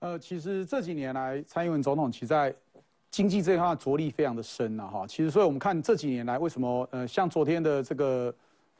呃，其实这几年来，蔡英文总统其在经济这一块着力非常的深了哈。其实，所以我们看这几年来，为什么呃，像昨天的这个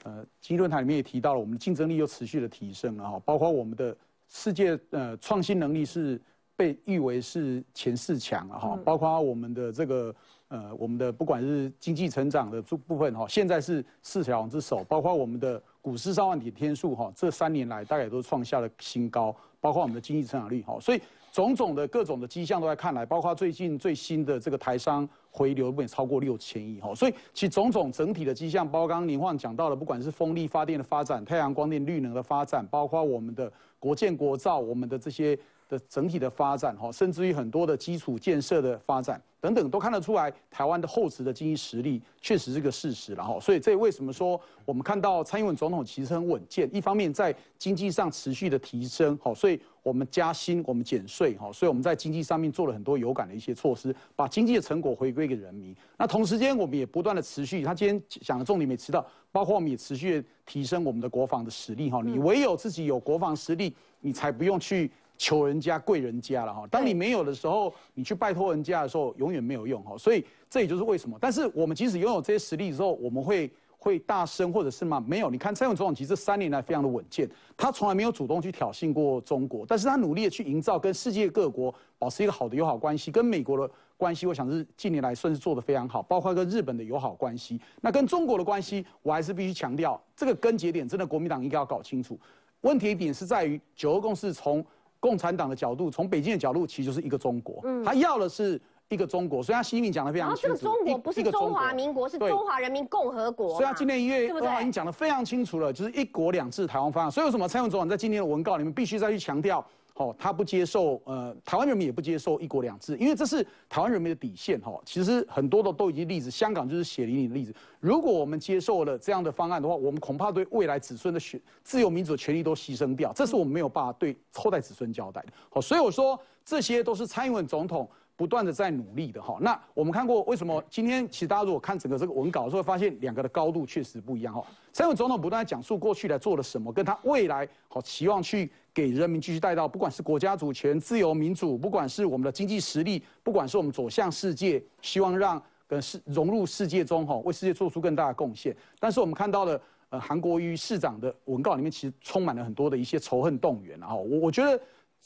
呃，经济论坛里面也提到了，我们的竞争力又持续的提升了哈。包括我们的世界呃创新能力是被誉为是前四强了哈。包括我们的这个呃，我们的不管是经济成长的部部分哈，现在是四小龙之首。包括我们的股市上万点天数哈，这三年来大概都创下了新高。包括我们的经济成长率，好，所以种种的各种的迹象都在看来，包括最近最新的这个台商。回流不能超过六千亿哈，所以其种种整体的迹象，包括刚刚林焕讲到的，不管是风力发电的发展、太阳光电、绿能的发展，包括我们的国建、国造，我们的这些的整体的发展哈，甚至于很多的基础建设的发展等等，都看得出来，台湾的厚实的经济实力确实是个事实了哈。所以这为什么说我们看到蔡英文总统其实很稳健，一方面在经济上持续的提升哈，所以我们加薪、我们减税哈，所以我们在经济上面做了很多有感的一些措施，把经济的成果回归。一个人民，那同时间我们也不断的持续，他今天讲的重点没提到，包括我们也持续提升我们的国防的实力哈。你唯有自己有国防实力，你才不用去求人家、跪人家了哈。当你没有的时候，你去拜托人家的时候，永远没有用哈。所以这也就是为什么，但是我们即使拥有这些实力之后，我们会。会大声或者是吗？没有，你看蔡英文总统其实这三年来非常的稳健，他从来没有主动去挑衅过中国，但是他努力的去营造跟世界各国保持一个好的友好关系，跟美国的关系，我想是近年来算是做得非常好，包括跟日本的友好关系。那跟中国的关系，我还是必须强调，这个根节点真的国民党一定要搞清楚。问题一点是在于，九二共识从共产党的角度，从北京的角度，其实就是一个中国，嗯，他要的是。一个中国，所以他近平讲的非常清楚。中国不是中华民国，是中华人民共和国。所以他今年一月，我已经讲的非常清楚了，就是一国两制台湾方案。所以为什么蔡英文总统在今天的文告里面必须再去强调？哦，他不接受，呃，台湾人民也不接受一国两制，因为这是台湾人民的底线。哈，其实很多的都已经例子，香港就是血淋淋的例子。如果我们接受了这样的方案的话，我们恐怕对未来子孙的选自由民主的权利都牺牲掉，这是我们没有办法对后代子孙交代的。好，所以我说这些都是蔡英文总统。不断的在努力的哈，那我们看过为什么今天其实大家如果看整个这个文稿，就会发现两个的高度确实不一样哈。三位总统不断讲述过去来做了什么，跟他未来好期望去给人民继续带到，不管是国家主权、自由民主，不管是我们的经济实力，不管是我们走向世界，希望让跟世融入世界中哈，为世界做出更大的贡献。但是我们看到了，呃，韩国瑜市长的文稿里面其实充满了很多的一些仇恨动员啊，我我觉得。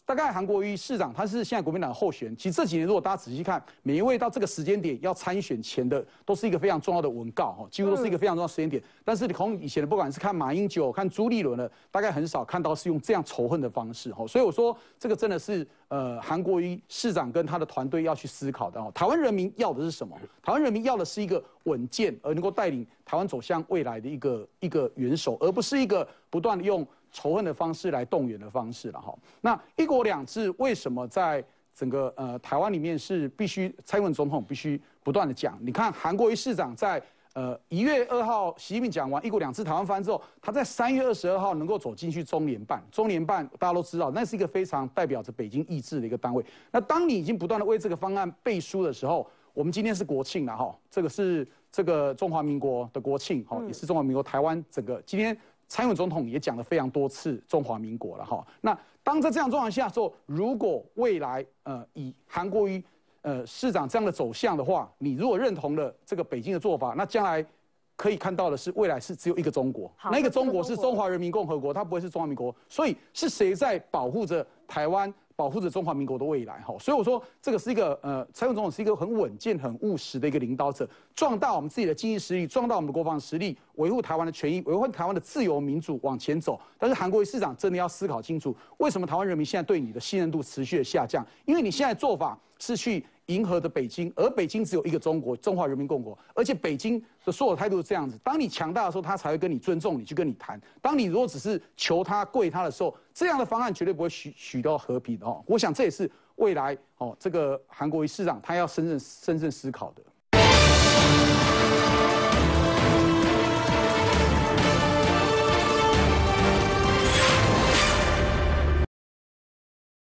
大概韩国瑜市长他是现在国民党的候选，其实这几年如果大家仔细看，每一位到这个时间点要参选前的，都是一个非常重要的文告哈，几乎都是一个非常重要时间点。但是你从以前的不管是看马英九、看朱立伦的，大概很少看到是用这样仇恨的方式哈。所以我说这个真的是呃韩国瑜市长跟他的团队要去思考的哦。台湾人民要的是什么？台湾人民要的是一个稳健而能够带领台湾走向未来的一个一个元首，而不是一个不断的用。仇恨的方式来动员的方式了哈。那一国两制为什么在整个呃台湾里面是必须蔡英文总统必须不断的讲？你看韩国瑜市长在呃一月二号习近平讲完一国两制台湾方案之后，他在三月二十二号能够走进去中联办。中联办大家都知道，那是一个非常代表着北京意志的一个单位。那当你已经不断的为这个方案背书的时候，我们今天是国庆了哈，这个是这个中华民国的国庆，哈，也是中华民国台湾整个今天。蔡英文总统也讲了非常多次中华民国了哈。那当在这样状况下之后，如果未来呃以韩国瑜呃市长这样的走向的话，你如果认同了这个北京的做法，那将来。可以看到的是，未来是只有一个中国，那个中国是中华人民共和国，它不会是中华民国。所以是谁在保护着台湾，保护着中华民国的未来？哈，所以我说这个是一个呃，蔡总统是一个很稳健、很务实的一个领导者，壮大我们自己的经济实力，壮大我们的国防实力，维护台湾的权益，维护台湾的自由民主，往前走。但是韩国瑜市长真的要思考清楚，为什么台湾人民现在对你的信任度持续的下降？因为你现在做法是去。迎合的北京，而北京只有一个中国，中华人民共和国。而且北京的所有态度是这样子：当你强大的时候，他才会跟你尊重你，去跟你谈；当你如果只是求他跪他的时候，这样的方案绝对不会许许到和平的哦。我想这也是未来哦，这个韩国瑜市长他要深圳深圳思考的。